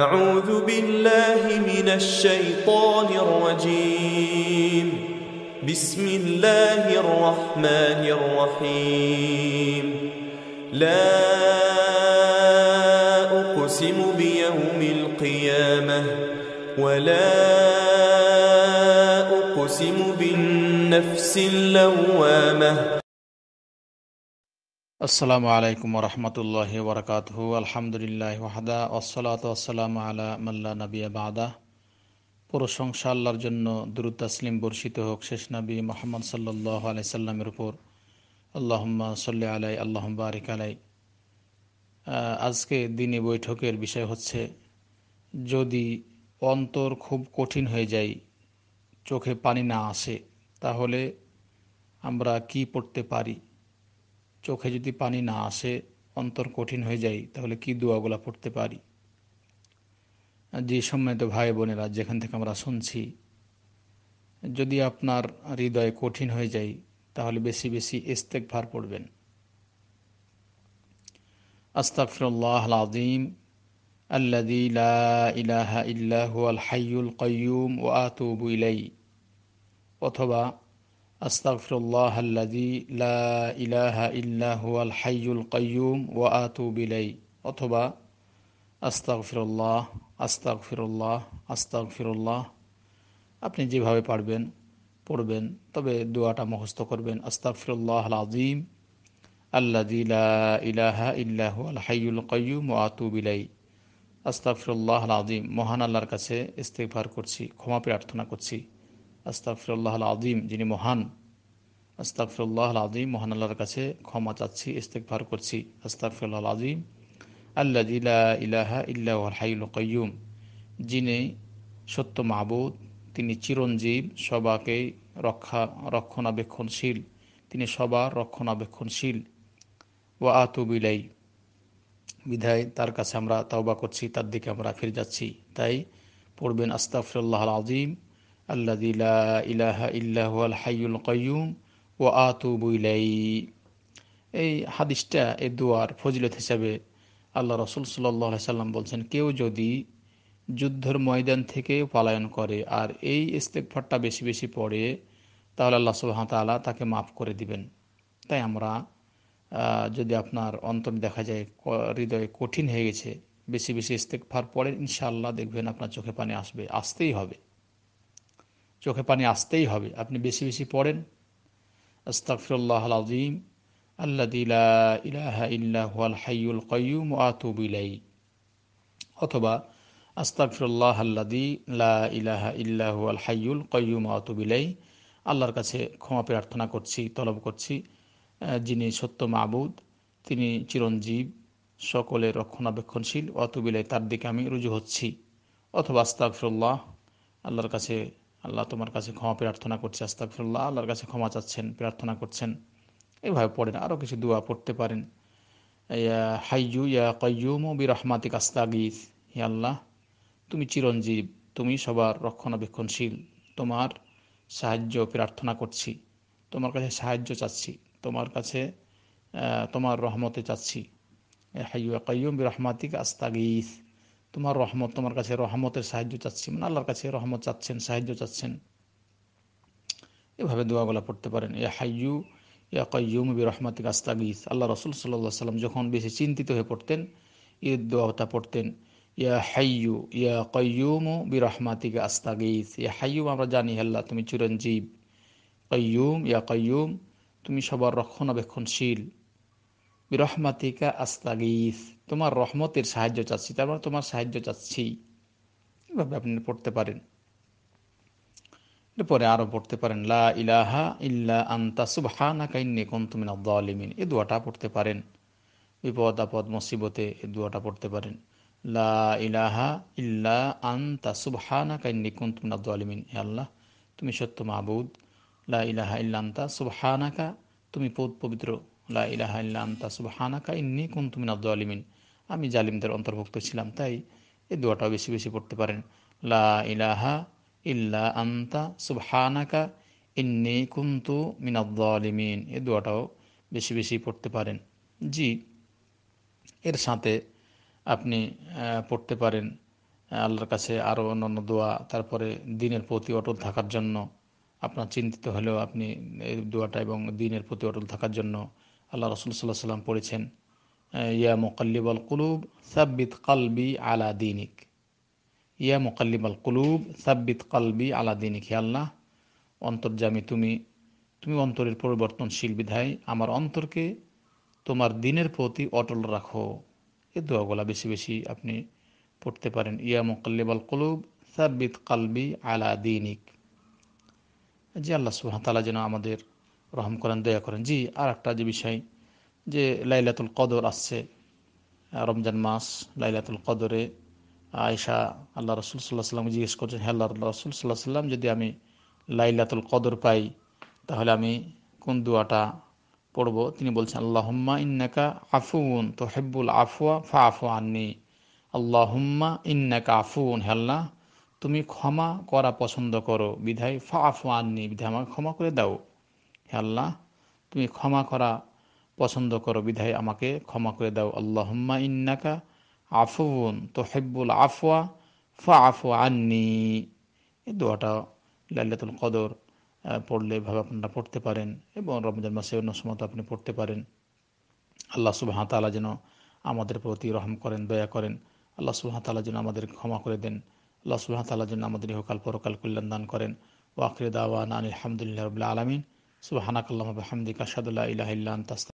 أعوذ بالله من الشيطان الرجيم بسم الله الرحمن الرحيم لا أقسم بيوم القيامة ولا أقسم بالنفس اللوامة আসসালামু আলাইকুম রহমতুল্লাহ বরকাত আলহামদুলিল্লাহ ওয়াহাদা ওসলাত ওসালাম আলা মাল্লা নবিয়া বাদা প্রশংসা আল্লাহর জন্য দ্রুত তাসলিম বর্ষিত হোক শেষ নবী মোহাম্মদ সাল্লাহ আলাই সাল্লামের উপর আল্লাহম্মা সাল্লি আলাই আল্লাহম বারিক আলাই আজকে দিনে বৈঠকের বিষয় হচ্ছে যদি অন্তর খুব কঠিন হয়ে যায় চোখে পানি না আসে তাহলে আমরা কি পড়তে পারি চোখে যদি পানি না আসে অন্তর কঠিন হয়ে যায় তাহলে কি দোয়াগুলা পড়তে পারি যে সম্মানিত ভাই বোনেরা যেখান থেকে আমরা শুনছি যদি আপনার হৃদয় কঠিন হয়ে যায় তাহলে বেশি বেশি ইস্তেক ভার পড়বেন আস্তাকফিরুল্লাহ আজিম আল্লাদি লা ইলাহা ইল্লাহু আল কয়ুম ও আতুবু ইলাই অথবা أستغفر الله الذي لا إله إلا هو الحي القيوم وأتوب إليه অথবা আস্তাগফিরুল্লাহ আস্তাগফিরুল্লাহ আস্তাগফিরুল্লাহ আপনি যেভাবে পারবেন পড়বেন তবে দোয়াটা মুখস্থ করবেন আস্তাগফিরুল্লাহ আজিম আল্লাহ লা ইলাহা ইল্লা হুয়াল হাইয়ুল কাইয়্যুম ওয়া আতুবু ইলাইহি আস্তাগফিরুল্লাহ আজিম মহান আল্লাহর কাছে ইস্তেগফার করছি ক্ষমা প্রার্থনা করছি আস্তাকফিরুল্লাহ আদিম যিনি মহান আস্তাকফিরুল্লাহ আদিম মহান আল্লাহর কাছে ক্ষমা চাচ্ছি ইস্তেকভার করছি আস্তাকফিরুল্লাহ আদিম আল্লাহ ইলাহা যিনি সত্য মাহবুদ তিনি চিরঞ্জীব সবাকে রক্ষা রক্ষণাবেক্ষণশীল তিনি সবার রক্ষণাবেক্ষণশীল ও আতুবিলাই বিধায় তার কাছে আমরা তাওবা করছি তার দিকে আমরা ফিরে যাচ্ছি তাই পড়বেন আস্তাফরুল্লাহ আজিম الذي لا إله إلا هو الحي القيوم وآتوب إليه এই হাদিসটা এ দোয়ার ফজিলত হিসাবে আল্লাহ রসুল সাল্লাহ সাল্লাম বলছেন কেউ যদি যুদ্ধর ময়দান থেকে পলায়ন করে আর এই ইস্তেকফারটা বেশি বেশি পড়ে তাহলে আল্লাহ সুবাহতালা তাকে মাফ করে দিবেন তাই আমরা যদি আপনার অন্তর দেখা যায় হৃদয় কঠিন হয়ে গেছে বেশি বেশি ইস্তেকফার পড়ে ইনশাল্লাহ দেখবেন আপনার চোখে পানি আসবে আসতেই হবে চোখে পানি আসতেই হবে আপনি বেশি বেশি পড়েন আস্তাকফিরুল্লাহ আল্লাহ ইলাহা হাইউল অথবা লা ইলাহা হাইউল আল্লাহর কাছে ক্ষমা প্রার্থনা করছি তলব করছি যিনি সত্য মাবুদ তিনি চিরঞ্জীব সকলে রক্ষণাবেক্ষণশীল অতবিলাই তার দিকে আমি রুজু হচ্ছি অথবা আস্তাকফিরুল্লাহ আল্লাহর কাছে আল্লাহ তোমার কাছে ক্ষমা প্রার্থনা করছে আস্তাকফিরুল্লাহ আল্লাহর কাছে ক্ষমা চাচ্ছেন প্রার্থনা করছেন এভাবে পড়েন আরও কিছু দোয়া পড়তে পারেন হাইয়ু ইয়া কয়ুমু বি রহমাতিক আস্তাগিস হে আল্লাহ তুমি চিরঞ্জীব তুমি সবার রক্ষণাবেক্ষণশীল তোমার সাহায্য প্রার্থনা করছি তোমার কাছে সাহায্য চাচ্ছি তোমার কাছে তোমার রহমতে চাচ্ছি হাইয়ু কয়ুম বিরহমাতিক রহমাতিক আস্তাগিস তোমার রহমত তোমার কাছে রহমতের সাহায্য চাচ্ছি মানে আল্লাহর কাছে রহমত চাচ্ছেন সাহায্য চাচ্ছেন এভাবে দোয়াগুলা পড়তে পারেন এ হাইয়ু ইয়া কয়ুম বি রহমাতিক আস্তাগিস আল্লাহ রসুল সাল্লাহ সাল্লাম যখন বেশি চিন্তিত হয়ে পড়তেন ঈদ দোয়াটা পড়তেন ইয়া হাইয়ু ইয়া কয়ুমু বি রহমাতিক আস্তাগিস ইয়া হাইয়ু আমরা জানি আল্লাহ তুমি চিরঞ্জীব কয়ুম ইয়া কয়ুম তুমি সবার রক্ষণাবেক্ষণশীল বিরহমাতিকা আস্তাগিস তোমার রহমতের সাহায্য চাচ্ছি তার মানে তোমার সাহায্য চাচ্ছি এভাবে আপনি পড়তে পারেন এরপরে আরও পড়তে পারেন লা ইলাহা ইল্লা আন্তা সুবহানা কাইন্নে কন্তুমিন আলিমিন এ দুয়াটা পড়তে পারেন বিপদ আপদ মুসিবতে এ দুয়াটা পড়তে পারেন লা ইলাহা ইল্লা আন্তা সুবহানা কাইন্নে কন্তুমিন আলিমিন হে আল্লাহ তুমি সত্য মাহবুদ লা ইলাহা ইল্লা আন্তা সুবহানাকা তুমি পবিত্র লা আমি জালিমদের অন্তর্ভুক্ত ছিলাম তাই এই দোয়াটাও বেশি বেশি পড়তে পারেন লা ইলাহা ইল্লা আন্তা দোয়াটাও বেশি বেশি পড়তে পারেন জি এর সাথে আপনি পড়তে পারেন আল্লাহর কাছে আরও অন্যান্য দোয়া তারপরে দিনের প্রতি অটল থাকার জন্য আপনার চিন্তিত হলেও আপনি এই দোয়াটা এবং দিনের প্রতি অটল থাকার জন্য আল্লাহ রসুল সাল্লাহ সাল্লাম পড়েছেন ইয়া মোকাল্লিবাল কুলুব সাব্বিত কালবি আলা দিনিক ইয়া মোকাল্লিবাল কুলুব সাব্বিত কালবি আলা দিনিক হে আল্লাহ অন্তর্জামী তুমি তুমি অন্তরের পরিবর্তনশীল বিধায় আমার অন্তরকে তোমার দিনের প্রতি অটল রাখো এ দোয়াগুলা বেশি বেশি আপনি পড়তে পারেন ইয়া মোকাল্লিবাল কুলুব সাব্বিত কালবি আলা দিনিক যে আল্লাহ সুহাতালা যেন আমাদের রহম করেন দয়া করেন জি আর একটা যে বিষয় যে লাইলাতুল কদর আসছে রমজান মাস লাইলাতুল কদরে আয়সা আল্লাহ রসুল সাল্লাহ সাল্লাম জিজ্ঞেস করছেন হ্যাঁ আল্লাহ রসুল সাল্লাহ সাল্লাম যদি আমি লাইলাতুল কদর পাই তাহলে আমি কোন দুয়াটা পড়ব তিনি বলছেন আল্লাহম্মা ইন্নাকা আফুন তো হেব্বুল আফুয়া ফা আফু আননি আল্লাহম্মা ইন্নাকা আফুন হেল্লা তুমি ক্ষমা করা পছন্দ করো বিধায় ফা আফু আননি বিধায় আমাকে ক্ষমা করে দাও হে আল্লাহ তুমি ক্ষমা করা পছন্দ করো বিধায় আমাকে ক্ষমা করে দাও আল্লাহ ইন্নাকা আফুন তো হেব্বুল আফওয়া ফা আফু আননি এই দোয়াটা লাল্লাতুল কদর পড়লে এভাবে আপনারা পড়তে পারেন এবং রমজান মাসে অন্য সময় আপনি পড়তে পারেন আল্লাহ সুবাহ তালা যেন আমাদের প্রতি রহম করেন দয়া করেন আল্লাহ সুবাহ তালা যেন আমাদের ক্ষমা করে দেন আল্লাহ সুবাহ তালা যেন আমাদের ইহকাল পরকাল কল্যাণ দান করেন ওয়াকরে দাওয়ান আলহামদুলিল্লাহ রবিল্লা আলমিন سبحانك اللهم وبحمدك أشهد ان لا إله إلا أنت